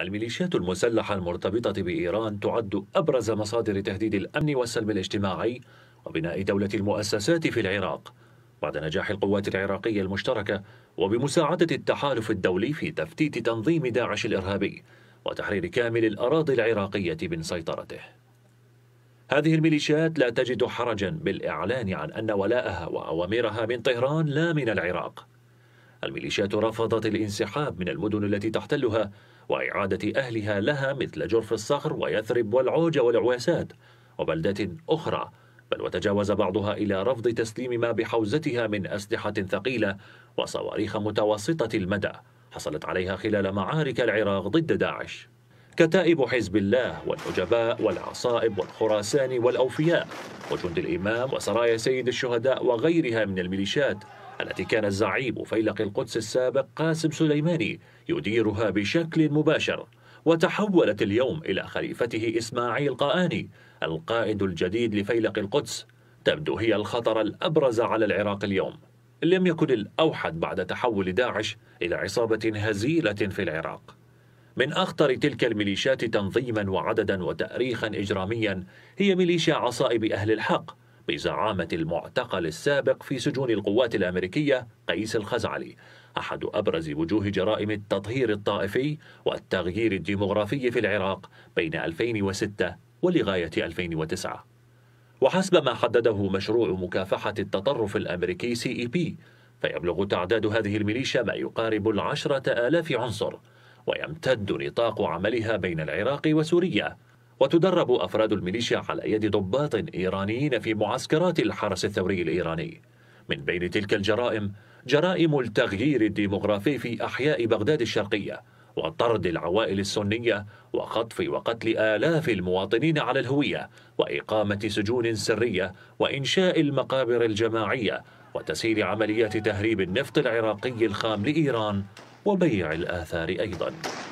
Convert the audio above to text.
الميليشيات المسلحة المرتبطة بإيران تعد أبرز مصادر تهديد الأمن والسلم الاجتماعي وبناء دولة المؤسسات في العراق بعد نجاح القوات العراقية المشتركة وبمساعدة التحالف الدولي في تفتيت تنظيم داعش الإرهابي وتحرير كامل الأراضي العراقية من سيطرته هذه الميليشيات لا تجد حرجا بالإعلان عن أن ولاءها وأوامرها من طهران لا من العراق الميليشيات رفضت الانسحاب من المدن التي تحتلها وإعادة أهلها لها مثل جرف الصخر ويثرب والعوج والعواسات وبلدات أخرى بل وتجاوز بعضها إلى رفض تسليم ما بحوزتها من أسلحة ثقيلة وصواريخ متوسطة المدى حصلت عليها خلال معارك العراق ضد داعش كتائب حزب الله والنجباء والعصائب والخراسان والأوفياء وجند الإمام وسرايا سيد الشهداء وغيرها من الميليشيات التي كان الزعيم فيلق القدس السابق قاسم سليماني يديرها بشكل مباشر وتحولت اليوم إلى خليفته إسماعيل قاني القائد الجديد لفيلق القدس تبدو هي الخطر الأبرز على العراق اليوم لم يكن الأوحد بعد تحول داعش إلى عصابة هزيلة في العراق من أخطر تلك الميليشيات تنظيما وعددا وتأريخا إجراميا هي ميليشيا عصائب أهل الحق بزعامة المعتقل السابق في سجون القوات الأمريكية قيس الخزعلي أحد أبرز وجوه جرائم التطهير الطائفي والتغيير الديمغرافي في العراق بين 2006 ولغاية 2009 وحسب ما حدده مشروع مكافحة التطرف الأمريكي سي إي بي فيبلغ تعداد هذه الميليشيا ما يقارب العشرة آلاف عنصر ويمتد نطاق عملها بين العراق وسوريا وتدرب أفراد الميليشيا على يد ضباط إيرانيين في معسكرات الحرس الثوري الإيراني من بين تلك الجرائم جرائم التغيير الديمغرافي في أحياء بغداد الشرقية وطرد العوائل السنية وخطف وقتل آلاف المواطنين على الهوية وإقامة سجون سرية وإنشاء المقابر الجماعية وتسهيل عمليات تهريب النفط العراقي الخام لإيران وبيع الآثار أيضاً